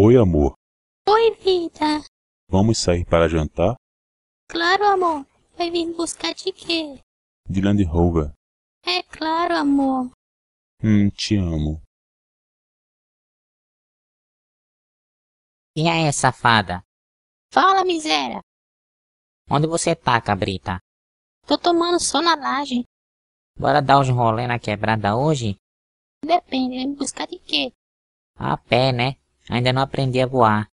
Oi, amor. Oi, vida. Vamos sair para jantar? Claro, amor. Vai vir buscar de quê? De Land Rover. É claro, amor. Hum, te amo. E é aí, safada? Fala, miséria. Onde você tá, cabrita? Tô tomando sol na laje. Bora dar uns rolê na quebrada hoje? Depende, vai me buscar de quê? A pé, né? Ainda não aprendi a voar.